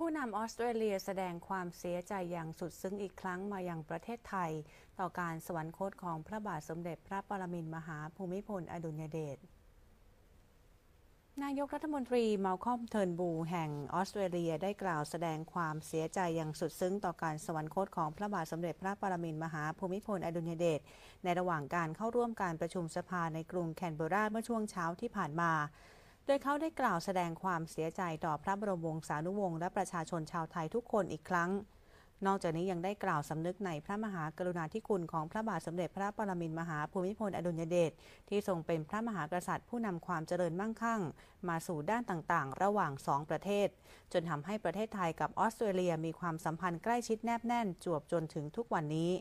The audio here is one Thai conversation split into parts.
ผู้นำออสเตรเลียแสดงความเสียใจอย่างสุดซึ้งอีกครั้งมาอย่างประเทศไทย ต่อการสวรรคตของพระบาทสมเด็จพระปรมินทรมหาภูมิพลอดุลยเดช นายกรัฐมนตรีมาลคอมเทิร์นบู แห่งออสเตรเลียได้กล่าวแสดงความเสียใจอย่างสุดซึ้งต่อการสวรรคตของพระบาทสมเด็จพระปรมินทรมหาภูมิพลอดุลยเดชในระหว่างการเข้าร่วมการประชุมสภาในกรุงแคนเบราเมื่อช่วงเช้าที่ผ่านมาโดยเขาได้กล่าวแสดงความเสียใจต่อพระบรมวงศานุวงศ์และประชาชนชาวไทยทุกคนอีกครั้ง นอกจากนี้ยังได้กล่าวสำนึกในพระมหากรุณาธิคุณของพระบาทสมเด็จพระปรมินทรมหาภูมิพลอดุลยเดชที่ทรงเป็นพระมหากษัตริย์ ผู้นำความเจริญมั่งคั่ง มาสู่ด้านต่าง ๆ ระหว่างสองประเทศ จนทำให้ประเทศไทยกับออสเตรเลียมีความสัมพันธ์ใกล้ชิดแนบแน่น จวบจนถึงทุกวันนี้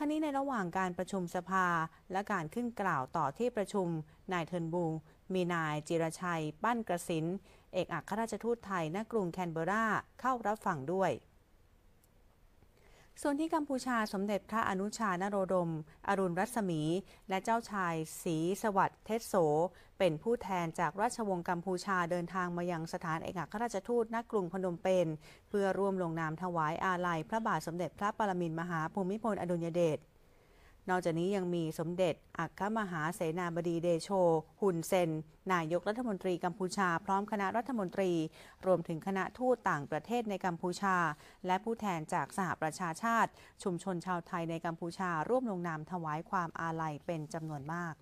ทั้งนี้ในระหว่างการประชุมสภาและการขึ้นกล่าวต่อที่ประชุม นายเทินบูมีนายจิรชัย ปั้นกระสินเอกอัครราชทูตไทย ณ กรุงแคนเบรา เข้ารับฟังด้วยส่วนที่กัมพูชาสมเด็จพระอนุชานโรดม อรุณรัศมี และเจ้าชายศรีสวัสดิ์เทศโสเป็นผู้แทนจากราชวงศ์กัมพูชาเดินทางมายังสถานเอกอัครราชทูตณกรุงพนมเปญเพื่อร่วมลงนามถวายอาลัย พระบาทสมเด็จพระปรมินทรมหาภูมิพลอดุลยเดชนอกจากนี้ยังมีสมเด็จอัครมหาเสนาบดีเดโชหุนเซนนายกรัฐมนตรีกัมพูชา พร้อมคณะรัฐมนตรี รวมถึงคณะทูตต่างประเทศในกัมพูชา และผู้แทนจากสหประชาชาติ ชุมชนชาวไทยในกัมพูชา ร่วมลงนามถวายความอาลัยเป็นจำนวนมาก